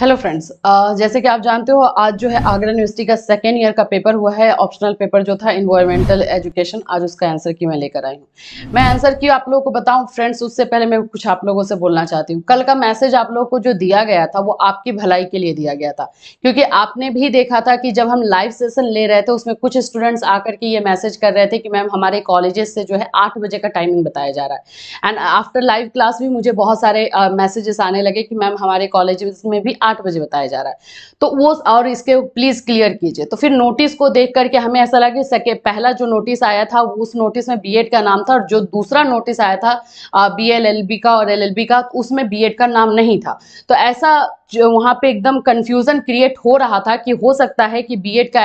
hello friends uh, जैसे कि आप जानते हो आज जो है आगरा यूनिवर्सिटी का सेकेंड ईयर का पेपर हुआ है ऑप्शनल पेपर जो था इन्वायरमेंटल एजुकेशन आज उसका आंसर की मैं लेकर आई हूँ मैं आंसर की आप लोगों को बताऊँ फ्रेंड्स उससे पहले मैं कुछ आप लोगों से बोलना चाहती हूँ कल का मैसेज आप लोगों को जो दिया गया था वो आपकी भलाई के लिए दिया गया था क्योंकि आपने भी देखा था कि जब हम लाइव सेशन ले रहे थे उसमें कुछ स्टूडेंट्स आकर के ये मैसेज कर रहे थे कि मैम हमारे कॉलेजेस से जो है आठ बजे का टाइमिंग बताया जा रहा है एंड आफ्टर लाइव क्लास भी मुझे बहुत सारे मैसेजेस uh, आने लगे कि मैम हमारे कॉलेज में भी आठ बजे बताया जा रहा है तो वो और इसके प्लीज़ क्लियर कीजिए तो फिर नोटिस को देख करके हमें ऐसा लगा कि सके पहला जो नोटिस आया था उस नोटिस में बी का नाम था और जो दूसरा नोटिस आया था बी एल का और एल का उसमें बी का नाम नहीं था तो ऐसा जो वहाँ पे एकदम कंफ्यूजन क्रिएट हो रहा था कि हो सकता है कि बीएड का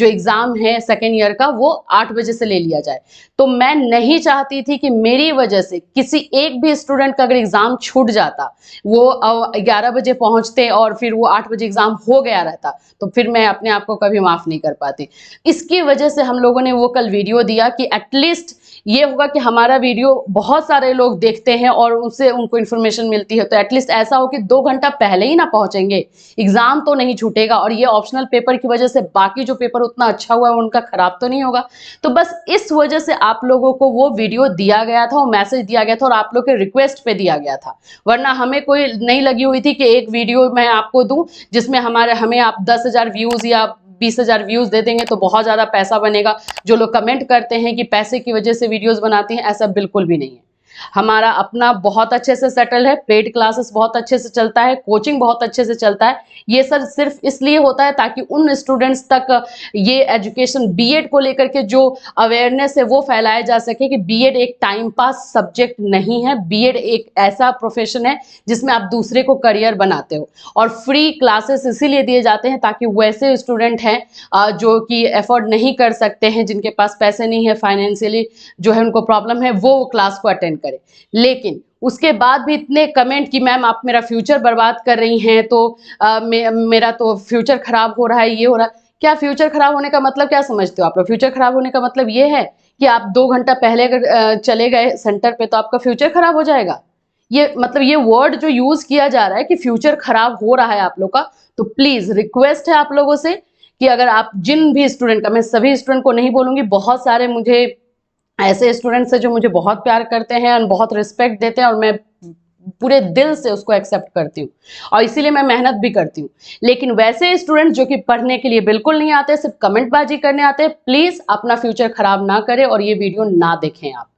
जो एग्ज़ाम है सेकेंड ईयर का वो आठ बजे से ले लिया जाए तो मैं नहीं चाहती थी कि मेरी वजह से किसी एक भी स्टूडेंट का अगर एग्ज़ाम छूट जाता वो ग्यारह बजे पहुंचते और और फिर वो आठ बजे एग्ज़ाम हो गया रहता तो फिर मैं अपने आप को कभी माफ़ नहीं कर पाती इसकी वजह से हम लोगों ने वो कल वीडियो दिया कि एटलीस्ट ये होगा कि हमारा वीडियो बहुत सारे लोग देखते हैं और उनसे उनको इन्फॉर्मेशन मिलती है तो एटलीस्ट ऐसा हो कि दो घंटा पहले ही ना पहुंचेंगे एग्जाम तो नहीं छूटेगा और ये ऑप्शनल पेपर की वजह से बाकी जो पेपर उतना अच्छा हुआ है उनका खराब तो नहीं होगा तो बस इस वजह से आप लोगों को वो वीडियो दिया गया था वो मैसेज दिया गया था और आप लोग के रिक्वेस्ट पे दिया गया था वरना हमें कोई नहीं लगी हुई थी कि एक वीडियो मैं आपको दूं जिसमें हमारे हमें आप दस हज़ार व्यूज़ या बीस हज़ार व्यूज़ दे देंगे तो बहुत ज़्यादा पैसा बनेगा जो लोग कमेंट करते हैं कि पैसे की वजह से वीडियोज़ बनाती हैं ऐसा बिल्कुल भी नहीं है हमारा अपना बहुत अच्छे से सेटल है पेड क्लासेस बहुत अच्छे से चलता है कोचिंग बहुत अच्छे से चलता है ये सर सिर्फ इसलिए होता है ताकि उन स्टूडेंट्स तक ये एजुकेशन बीएड को लेकर के जो अवेयरनेस है वो फैलाया जा सके कि बीएड एक टाइम पास सब्जेक्ट नहीं है बीएड एक ऐसा प्रोफेशन है जिसमें आप दूसरे को करियर बनाते हो और फ्री क्लासेस इसीलिए दिए जाते हैं ताकि वैसे स्टूडेंट हैं जो कि एफोर्ड नहीं कर सकते हैं जिनके पास पैसे नहीं है फाइनेंशियली जो है उनको प्रॉब्लम है वो क्लास को अटेंड करें लेकिन उसके बाद भी इतने कमेंट कि मैम आप मेरा फ्यूचर बर्बाद कर रही हैं तो आ, मे, मेरा तो फ्यूचर खराब हो रहा है ये हो रहा है क्या फ्यूचर खराब होने का मतलब क्या समझते हो आप लोग फ्यूचर खराब होने का मतलब ये है कि आप दो घंटा पहले अगर चले गए सेंटर पे तो आपका फ्यूचर खराब हो जाएगा ये मतलब ये वर्ड जो यूज किया जा रहा है कि फ्यूचर खराब हो रहा है आप लोग का तो प्लीज रिक्वेस्ट है आप लोगों से कि अगर आप जिन भी स्टूडेंट का मैं सभी स्टूडेंट को नहीं बोलूंगी बहुत सारे मुझे ऐसे स्टूडेंट्स से जो मुझे बहुत प्यार करते हैं और बहुत रिस्पेक्ट देते हैं और मैं पूरे दिल से उसको एक्सेप्ट करती हूँ और इसीलिए मैं मेहनत भी करती हूँ लेकिन वैसे स्टूडेंट्स जो कि पढ़ने के लिए बिल्कुल नहीं आते सिर्फ कमेंटबाजी करने आते प्लीज़ अपना फ्यूचर ख़राब ना करें और ये वीडियो ना देखें आप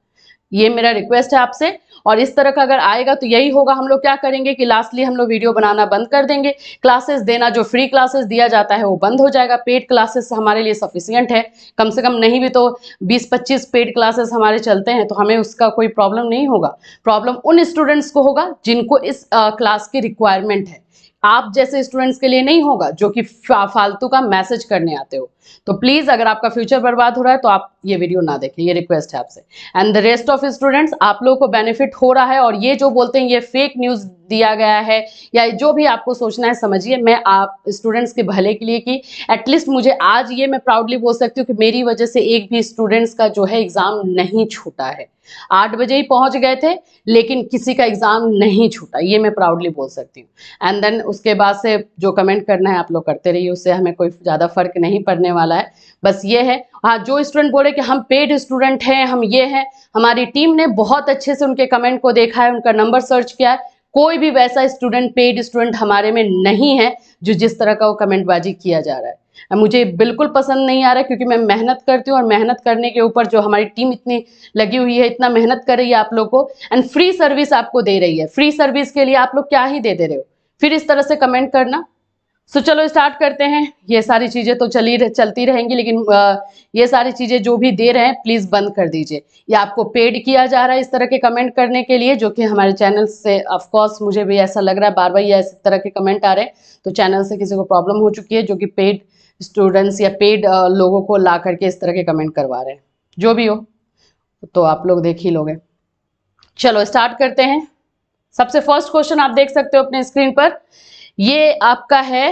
ये मेरा रिक्वेस्ट है आपसे और इस तरह का अगर आएगा तो यही होगा हम लोग क्या करेंगे कि लास्टली हम लोग वीडियो बनाना बंद कर देंगे क्लासेस देना जो फ्री क्लासेस दिया जाता है वो बंद हो जाएगा पेड क्लासेस हमारे लिए सफिशियंट है कम से कम नहीं भी तो बीस पच्चीस पेड क्लासेस हमारे चलते हैं तो हमें उसका कोई प्रॉब्लम नहीं होगा प्रॉब्लम उन स्टूडेंट्स को होगा जिनको इस क्लास की रिक्वायरमेंट है आप जैसे स्टूडेंट्स के लिए नहीं होगा जो कि फालतू का मैसेज करने आते हो तो प्लीज़ अगर आपका फ्यूचर बर्बाद हो रहा है तो आप ये वीडियो ना देखें ये रिक्वेस्ट है आपसे and the rest of students आप लोगों को बेनिफिट हो रहा है और ये जो बोलते हैं ये फेक न्यूज़ दिया गया है या जो भी आपको सोचना है समझिए मैं आप स्टूडेंट्स के भले के लिए कि एटलीस्ट मुझे आज ये मैं प्राउडली बोल सकती हूँ कि मेरी वजह से एक भी स्टूडेंट्स का जो है एग्ज़ाम नहीं छूटा है आठ बजे ही पहुंच गए थे लेकिन किसी का एग्ज़ाम नहीं छूटा ये मैं प्राउडली बोल सकती हूँ एंड देन उसके बाद से जो कमेंट करना है आप लोग करते रहिए उससे हमें कोई ज़्यादा फ़र्क नहीं पड़ने वाला है बस ये है हाँ जो स्टूडेंट बोले कि हम पेड स्टूडेंट हैं हम ये हैं हमारी टीम ने बहुत अच्छे से उनके कमेंट को देखा है उनका नंबर सर्च किया है कोई भी वैसा स्टूडेंट पेड स्टूडेंट हमारे में नहीं है जो जिस तरह का वो कमेंटबाजी किया जा रहा है मुझे बिल्कुल पसंद नहीं आ रहा क्योंकि मैं मेहनत करती हूँ और मेहनत करने के ऊपर जो हमारी टीम इतनी लगी हुई है इतना मेहनत कर रही है आप लोग को एंड फ्री सर्विस आपको दे रही है फ्री सर्विस के लिए आप लोग क्या ही दे दे रहे हो फिर इस तरह से कमेंट करना सो चलो स्टार्ट करते हैं ये सारी चीज़ें तो चली रह, चलती रहेंगी लेकिन आ, ये सारी चीज़ें जो भी दे रहे हैं प्लीज़ बंद कर दीजिए ये आपको पेड किया जा रहा है इस तरह के कमेंट करने के लिए जो कि हमारे चैनल से ऑफकोर्स मुझे भी ऐसा लग रहा है बार बार ये इस तरह के कमेंट आ रहे हैं तो चैनल से किसी को प्रॉब्लम हो चुकी है जो कि पेड स्टूडेंट्स या पेड uh, लोगों को ला करके इस तरह के कमेंट करवा रहे हैं जो भी हो तो आप लोग देख ही लोगे चलो स्टार्ट करते हैं सबसे फर्स्ट क्वेश्चन आप देख सकते हो अपने स्क्रीन पर ये आपका है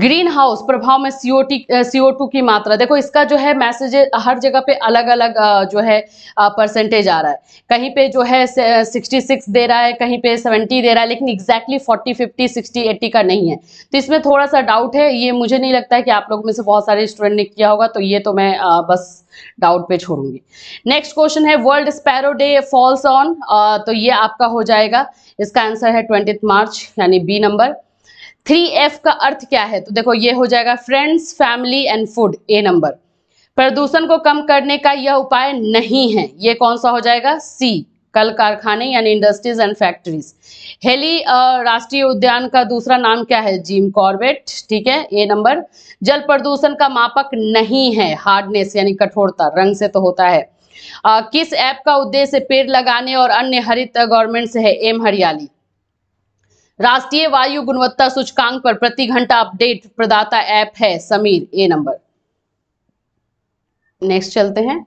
ग्रीन हाउस प्रभाव में सीओ सीओ टू की मात्रा देखो इसका जो है मैसेज हर जगह पे अलग अलग जो है परसेंटेज आ रहा है कहीं पे जो है सिक्सटी सिक्स दे रहा है कहीं पे सेवेंटी दे रहा है लेकिन exactly forty fifty sixty eighty का नहीं है तो इसमें थोड़ा सा डाउट है ये मुझे नहीं लगता है कि आप लोग में से बहुत सारे स्टूडेंट ने किया होगा तो ये तो मैं बस डाउट पे छोड़ूंगी नेक्स्ट क्वेश्चन है world sparrow day falls on तो ये आपका हो जाएगा इसका आंसर है ट्वेंटी मार्च यानी बी नंबर थ्री एफ का अर्थ क्या है तो देखो ये हो जाएगा friends family and food A number प्रदूषण को कम करने का यह उपाय नहीं है ये कौन सा हो जाएगा सी कल कारखाने यानी इंडस्ट्रीज एंड फैक्ट्रीज हेली राष्ट्रीय उद्यान का दूसरा नाम क्या है जिम कॉर्बेट ठीक है ए नंबर जल प्रदूषण का मापक नहीं है हार्डनेस यानी कठोरता रंग से तो होता है आ, किस ऐप का उद्देश्य पेड़ लगाने और अन्य हरित गवर्नमेंट से है एम हरियाली राष्ट्रीय वायु गुणवत्ता सूचकांक पर प्रति घंटा अपडेट प्रदाता ऐप है समीर ए नंबर नेक्स्ट चलते हैं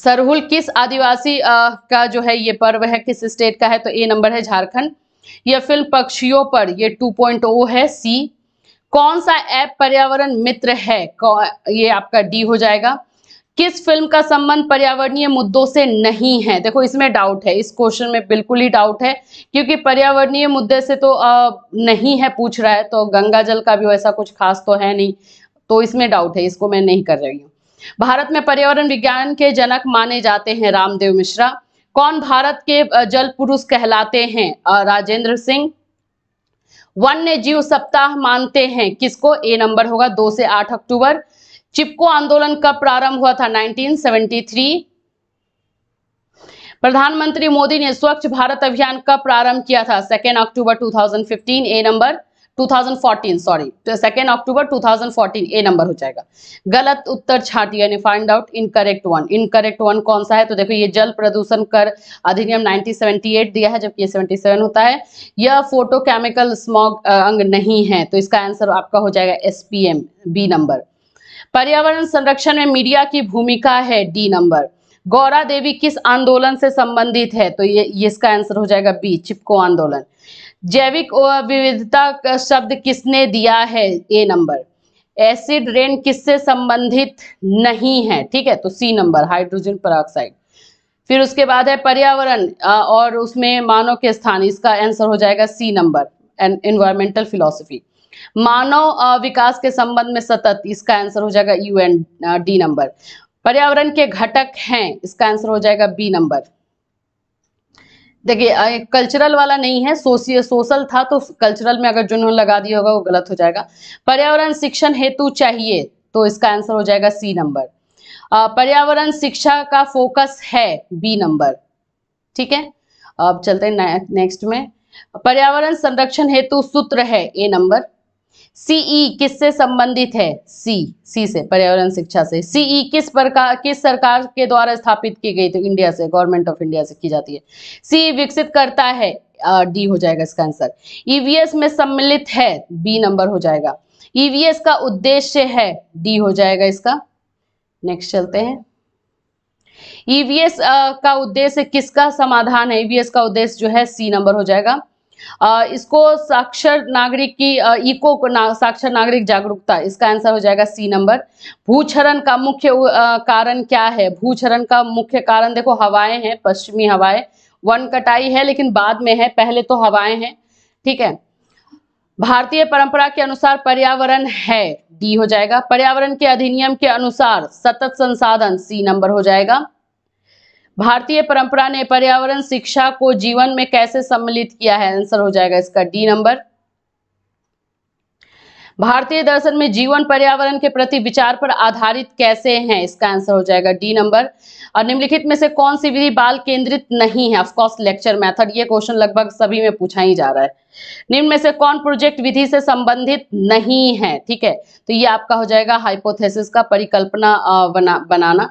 सरहुल किस आदिवासी आ, का जो है ये पर्व है किस स्टेट का है तो ए नंबर है झारखंड यह फिल्म पक्षियों पर यह 2.0 है सी कौन सा ऐप पर्यावरण मित्र है ये आपका डी हो जाएगा किस फिल्म का संबंध पर्यावरणीय मुद्दों से नहीं है देखो इसमें डाउट है इस क्वेश्चन में बिल्कुल ही डाउट है क्योंकि पर्यावरणीय मुद्दे से तो आ, नहीं है पूछ रहा है तो गंगा जल का भी वैसा कुछ खास तो है नहीं तो इसमें डाउट है इसको मैं नहीं कर रही हूँ भारत में पर्यावरण विज्ञान के जनक माने जाते हैं रामदेव मिश्रा कौन भारत के जल पुरुष कहलाते हैं राजेंद्र सिंह वन्य जीव सप्ताह मानते हैं किसको ए नंबर होगा दो से आठ अक्टूबर चिपको आंदोलन कब प्रारंभ हुआ था 1973 प्रधानमंत्री मोदी ने स्वच्छ भारत अभियान कब प्रारंभ किया था second October 2015 A number 2014 sorry second October 2014 A number हो जाएगा गलत उत्तर छाटी यानी find out incorrect one incorrect one कौन सा है तो देखो ये जल प्रदूषण कर अधिनियम 1978 दिया है जबकि ये 77 होता है यह फोटोकेमिकल स्मॉग अंग नहीं है तो इसका आंसर आपका हो जाएगा एसपीएम बी नंबर पर्यावरण संरक्षण में मीडिया की भूमिका है डी नंबर गौरा देवी किस आंदोलन से संबंधित है तो ये, ये इसका आंसर हो जाएगा बी चिपको आंदोलन जैविक विविधता शब्द किसने दिया है ए नंबर एसिड रेन किससे संबंधित नहीं है ठीक है तो सी नंबर हाइड्रोजन पराक्साइड फिर उसके बाद है पर्यावरण और उसमें मानव के स्थान इसका आंसर हो जाएगा सी नंबर एन एनवायरमेंटल फिलोसफी मानव विकास के संबंध में सतत इसका आंसर हो जाएगा यू एन डी नंबर पर्यावरण के घटक हैं इसका आंसर हो जाएगा बी नंबर देखिए कल्चरल वाला नहीं है सोशियल सोशल था तो कल्चरल में अगर जुनून लगा दिया होगा वो गलत हो जाएगा पर्यावरण शिक्षण हेतु चाहिए तो इसका आंसर हो जाएगा सी नंबर पर्यावरण शिक्षा का फोकस है बी नंबर ठीक है अब चलते हैं नेक्स्ट में पर्यावरण संरक्षण हेतु सूत्र है ए नंबर सीई e किससे संबंधित है सी सी से पर्यावरण शिक्षा से सीई e किस प्रकार किस सरकार के द्वारा स्थापित की गई तो इंडिया से गवर्नमेंट ऑफ इंडिया से की जाती है सी विकसित करता है डी हो जाएगा इसका आंसर ईवीएस e में सम्मिलित है बी नंबर हो जाएगा ईवीएस का उद्देश्य है डी हो जाएगा इसका नेक्स्ट चलते हैं ईवीएस का उद्देश्य किसका समाधान है ईवीएस का उद्देश्य जो है सी नंबर हो जाएगा इसको साक्षर नागरिक की इको ना, साक्षर नागरिक जागरूकता इसका आंसर हो जाएगा सी नंबर भूचरण का मुख्य कारण क्या है भूचरण का मुख्य कारण देखो हवाएं हैं पश्चिमी हवाएं वन कटाई है लेकिन बाद में है पहले तो हवाएं हैं ठीक है भारतीय परंपरा के अनुसार पर्यावरण है डी हो जाएगा पर्यावरण के अधिनियम के अनुसार सतत संसाधन सी नंबर हो जाएगा भारतीय परंपरा ने पर्यावरण शिक्षा को जीवन में कैसे सम्मिलित किया है आंसर हो जाएगा इसका डी नंबर भारतीय दर्शन में जीवन पर्यावरण के प्रति विचार पर आधारित कैसे हैं इसका आंसर हो जाएगा डी नंबर और निम्नलिखित में से कौन सी विधि बाल केंद्रित नहीं है ऑफकोर्स लेक्चर मेथड ये क्वेश्चन लगभग सभी में पूछा ही जा रहा है निम्न में से कौन प्रोजेक्ट विधि से संबंधित नहीं है ठीक है तो ये आपका हो जाएगा हाइपोथेसिस का परिकल्पना बना बनाना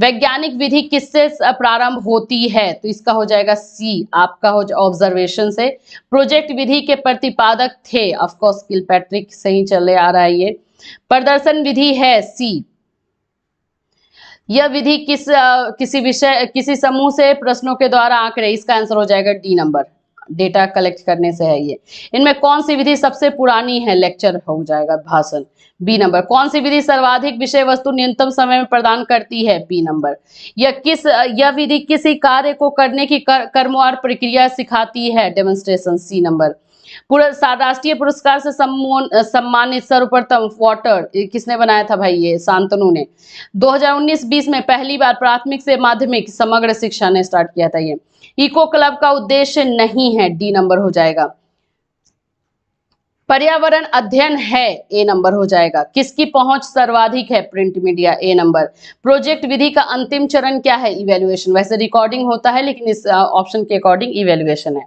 वैज्ञानिक विधि किससे प्रारंभ होती है तो इसका हो जाएगा सी आपका हो ऑब्जर्वेशन से प्रोजेक्ट विधि के प्रतिपादक थे ऑफकोर्स किलपैट्रिक से ही चले आ रहा है ये प्रदर्शन विधि है सी यह विधि किस किसी विषय किसी समूह से प्रश्नों के द्वारा आंकड़े इसका आंसर हो जाएगा डी नंबर डेटा कलेक्ट करने से है ये इनमें कौन सी विधि सबसे पुरानी है लेक्चर हो जाएगा भाषण बी नंबर कौन सी विधि सर्वाधिक विषय वस्तु न्यूनतम समय में प्रदान करती है बी नंबर यह किस यह विधि किसी कार्य को करने की कर, कर्म और प्रक्रिया सिखाती है डेमोन्स्ट्रेशन सी नंबर राष्ट्रीय पुरस्कार से सम्मानित सर्वप्रथम वॉटर किसने बनाया था भाई ये शांतनु ने 2019-20 में पहली बार प्राथमिक से माध्यमिक समग्र शिक्षा ने स्टार्ट किया था ये इको क्लब का उद्देश्य नहीं है डी नंबर हो जाएगा पर्यावरण अध्ययन है ए नंबर हो जाएगा किसकी पहुंच सर्वाधिक है print media A number project विधि का अंतिम चरण क्या है इवेल्युएशन वैसे रिकॉर्डिंग होता है लेकिन इस ऑप्शन के अकॉर्डिंग इवेल्युएशन है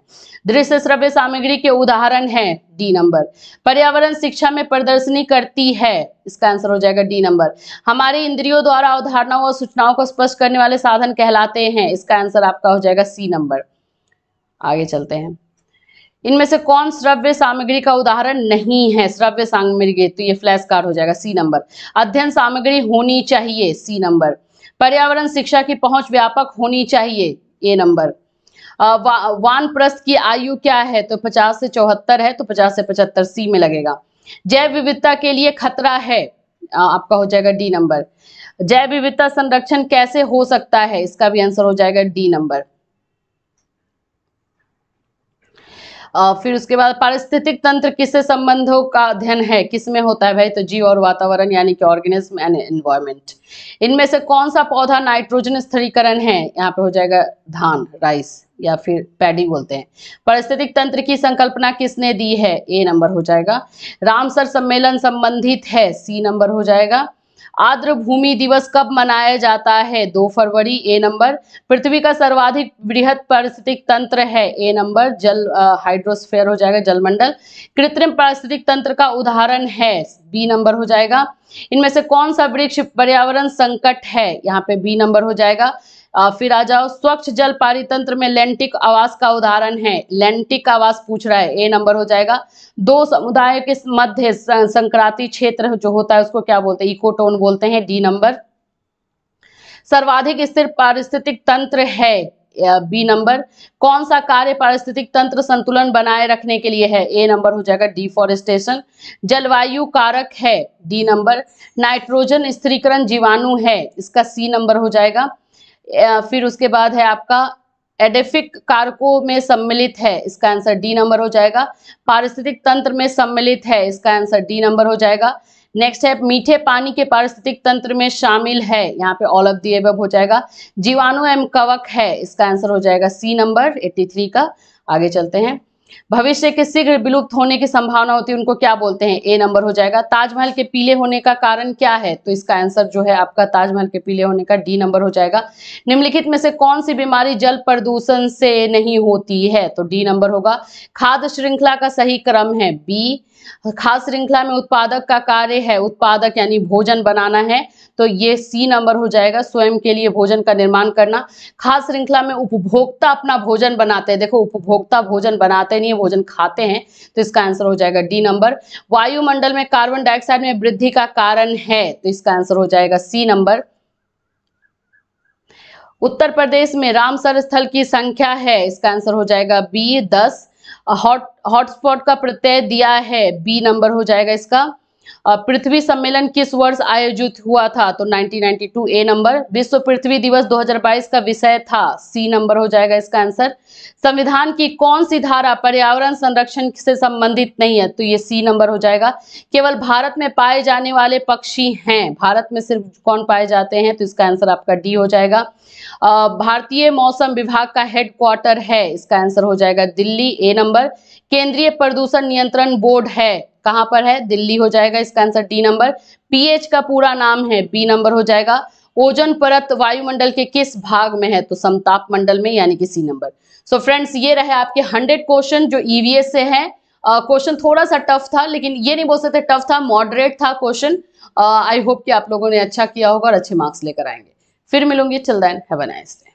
दृश्य श्रव्य सामग्री के उदाहरण है डी नंबर पर्यावरण शिक्षा में प्रदर्शनी करती है इसका आंसर हो जाएगा डी नंबर हमारे इंद्रियों द्वारा अवधारणाओं और सूचनाओं को स्पष्ट करने वाले साधन कहलाते हैं इसका आंसर आपका हो जाएगा सी नंबर आगे चलते हैं इनमें से कौन श्रव्य सामग्री का उदाहरण नहीं है श्रव्य सामग्री तो ये फ्लैश कार्ड हो जाएगा सी नंबर अध्ययन सामग्री होनी चाहिए सी नंबर पर्यावरण शिक्षा की पहुंच व्यापक होनी चाहिए ए नंबर वान प्रस्थ की आयु क्या है तो 50 से चौहत्तर है तो 50 से 75 सी में लगेगा जैव विविधता के लिए खतरा है आपका हो जाएगा डी नंबर जैव विविधता संरक्षण कैसे हो सकता है इसका भी आंसर हो जाएगा डी नंबर फिर उसके बाद पारिस्थितिक तंत्र किससे संबंधों का अध्ययन है किस में होता है भाई तो जीव और वातावरण यानी कि ऑर्गेनिज्म एंड एनवायरमेंट इनमें से कौन सा पौधा नाइट्रोजन स्थिरीकरण है यहाँ पे हो जाएगा धान राइस या फिर पैडी बोलते हैं पारिस्थितिक तंत्र की संकल्पना किसने दी है ए नंबर हो जाएगा रामसर सम्मेलन संबंधित है सी नंबर हो जाएगा आर्द्र भूमि दिवस कब मनाया जाता है दो फरवरी ए नंबर पृथ्वी का सर्वाधिक बृहद पारिस्थितिक तंत्र है ए नंबर जल हाइड्रोस्फेयर हो जाएगा जलमंडल कृत्रिम पारिस्थितिक तंत्र का उदाहरण है बी नंबर हो जाएगा इनमें से कौन सा वृक्ष पर्यावरण संकट है यहाँ पे बी नंबर हो जाएगा फिर आ जाओ स्वच्छ जल पारितंत्र में लेंटिक आवास का उदाहरण है लेंटिक आवास पूछ रहा है ए नंबर हो जाएगा दो समुदाय के मध्य संक्रांति क्षेत्र जो होता है उसको क्या बोलते हैं इकोटोन बोलते हैं डी नंबर सर्वाधिक स्थिर पारिस्थितिक तंत्र है बी नंबर कौन सा कार्य पारिस्थितिक तंत्र संतुलन बनाए रखने के लिए है ए नंबर हो जाएगा डिफोरेस्टेशन जलवायु कारक है डी नंबर नाइट्रोजन स्थिरीकरण जीवाणु है इसका सी नंबर हो जाएगा फिर उसके बाद है आपका एडेफिक कारकों में सम्मिलित है इसका आंसर डी नंबर हो जाएगा पारिस्थितिक तंत्र में सम्मिलित है इसका आंसर डी नंबर हो जाएगा नेक्स्ट है मीठे पानी के पारिस्थितिक तंत्र में शामिल है यहाँ पे ऑल ऑफ दी एब हो जाएगा जीवाणु एवं कवक है इसका आंसर हो जाएगा सी नंबर 83 का आगे चलते हैं भविष्य के शीघ्र विलुप्त होने की संभावना होती है उनको क्या बोलते हैं ए नंबर हो जाएगा ताजमहल के पीले होने का कारण क्या है तो इसका आंसर जो है आपका ताजमहल के पीले होने का डी नंबर हो जाएगा निम्नलिखित में से कौन सी बीमारी जल प्रदूषण से नहीं होती है तो डी नंबर होगा खाद्य श्रृंखला का सही क्रम है बी खास श्रृंखला में उत्पादक का कार्य है उत्पादक यानी भोजन बनाना है तो ये सी नंबर हो जाएगा स्वयं के लिए भोजन का निर्माण करना खास श्रृंखला में उपभोक्ता अपना भोजन बनाते हैं देखो उपभोक्ता भोजन बनाते नहीं है भोजन खाते हैं तो इसका आंसर हो जाएगा डी नंबर वायुमंडल में कार्बन डाइऑक्साइड में वृद्धि का कारण है तो इसका आंसर हो जाएगा सी नंबर उत्तर प्रदेश में रामसर स्थल की संख्या है इसका आंसर हो जाएगा बी दस हॉट हॉटस्पॉट का प्रत्यय दिया है बी नंबर हो जाएगा इसका पृथ्वी सम्मेलन किस वर्ष आयोजित हुआ था तो 1992 ए नंबर विश्व पृथ्वी दिवस 2022 का विषय था सी नंबर हो जाएगा इसका आंसर संविधान की कौन सी धारा पर्यावरण संरक्षण से संबंधित नहीं है तो ये सी नंबर हो जाएगा केवल भारत में पाए जाने वाले पक्षी हैं भारत में सिर्फ कौन पाए जाते हैं तो इसका आंसर आपका डी हो जाएगा भारतीय मौसम विभाग का हेडक्वार्टर है इसका आंसर हो जाएगा दिल्ली ए नंबर केंद्रीय प्रदूषण नियंत्रण बोर्ड है कहां पर है दिल्ली हो जाएगा इसका आंसर डी नंबर पीएच का पूरा नाम है बी नंबर हो जाएगा ओजन परत वायुमंडल के किस भाग में है तो समताप मंडल में यानी कि सी नंबर सो फ्रेंड्स ये रहे आपके हंड्रेड क्वेश्चन जो ईवीएस e से है क्वेश्चन uh, थोड़ा सा टफ था लेकिन ये नहीं बोल सकते टफ था मॉडरेट था क्वेश्चन आई होप कि आप लोगों ने अच्छा किया होगा और अच्छे मार्क्स लेकर आएंगे फिर मिलूंगी children have a nice day